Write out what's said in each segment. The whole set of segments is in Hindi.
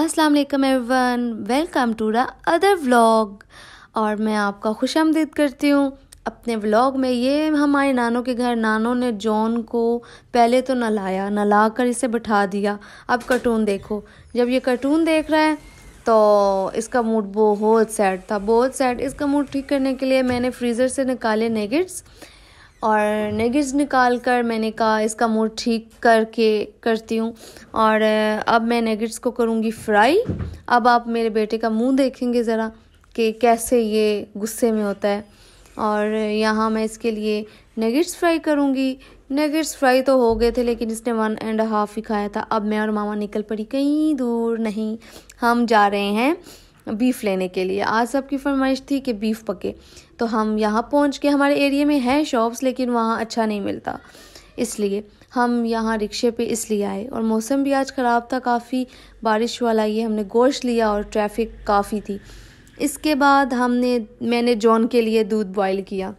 अस्सलाम वालेकुम everyone welcome to the other vlog और मैं आपका खुश आमदीद करती हूँ अपने व्लॉग में ये हमारे नानों के घर नानों ने जॉन को पहले तो नलाया नला कर इसे बिठा दिया अब कार्टून देखो जब ये कार्टून देख रहा है तो इसका मूड बहुत सैड था बहुत सैड इसका मूड ठीक करने के लिए मैंने फ्रीज़र से निकाले नेगेट्स और नेगिज़ निकाल कर मैंने कहा इसका मूड ठीक करके करती हूँ और अब मैं नेगेट्स को करूँगी फ्राई अब आप मेरे बेटे का मुंह देखेंगे ज़रा कि कैसे ये गुस्से में होता है और यहाँ मैं इसके लिए नेगेट्स फ्राई करूँगी नेगेट्स फ्राई तो हो गए थे लेकिन इसने वन एंड हाफ़ ही खाया था अब मैं और मामा निकल पड़ी कहीं दूर नहीं हम जा रहे हैं बीफ लेने के लिए आज सबकी फरमाइश थी कि बीफ पके तो हम यहाँ पहुँच के हमारे एरिया में हैं शॉप्स लेकिन वहाँ अच्छा नहीं मिलता इसलिए हम यहाँ रिक्शे पे इसलिए आए और मौसम भी आज ख़राब था काफ़ी बारिश वाला ये हमने गोश्त लिया और ट्रैफिक काफ़ी थी इसके बाद हमने मैंने जॉन के लिए दूध बॉयल किया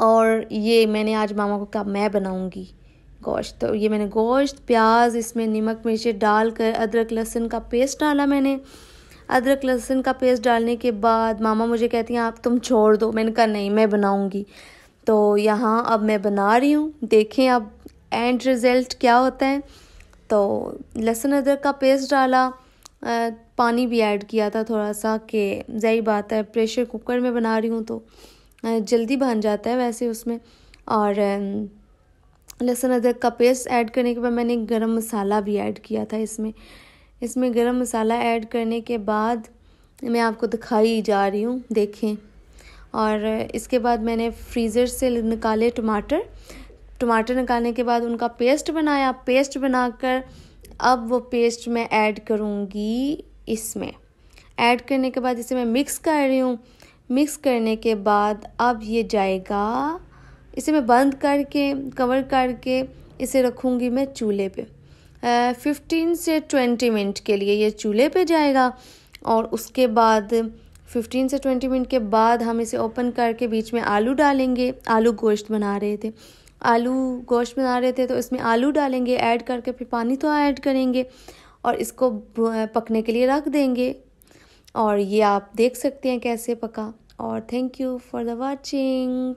और ये मैंने आज मामा को कहा मैं बनाऊँगी गोश्त तो ये मैंने गोश्त प्याज इसमें नमक मिर्ची डाल कर अदरक लहसुन का पेस्ट डाला मैंने अदरक लहसुन का पेस्ट डालने के बाद मामा मुझे कहती हैं आप तुम छोड़ दो मैंने कहा नहीं मैं बनाऊँगी तो यहाँ अब मैं बना रही हूँ देखें अब एंड रिज़ल्ट क्या होता है तो लहसुन अदरक का पेस्ट डाला पानी भी ऐड किया था थोड़ा सा कि जही बात है प्रेशर कुकर में बना रही हूँ तो जल्दी बन जाता है वैसे उसमें और लहसुन अदरक का पेस्ट ऐड करने के बाद मैंने गरम मसाला भी ऐड किया था इसमें इसमें गरम मसाला ऐड करने के बाद मैं आपको दिखाई जा रही हूँ देखें और इसके बाद मैंने फ्रीज़र से निकाले टमाटर टमाटर निकालने के बाद उनका पेस्ट बनाया पेस्ट बनाकर अब वो पेस्ट मैं ऐड करूँगी इसमें ऐड करने के बाद इसे मैं मिक्स कर रही हूँ मिक्स करने के बाद अब ये जाएगा इसे मैं बंद करके कवर करके इसे रखूँगी मैं चूल्हे पे फिफ्टीन से ट्वेंटी मिनट के लिए ये चूल्हे पे जाएगा और उसके बाद फिफ्टीन से ट्वेंटी मिनट के बाद हम इसे ओपन करके बीच में आलू डालेंगे आलू गोश्त बना रहे थे आलू गोश्त बना रहे थे तो इसमें आलू डालेंगे ऐड करके फिर पानी तो ऐड करेंगे और इसको पकने के लिए रख देंगे और ये आप देख सकते हैं कैसे पका और thank you for the watching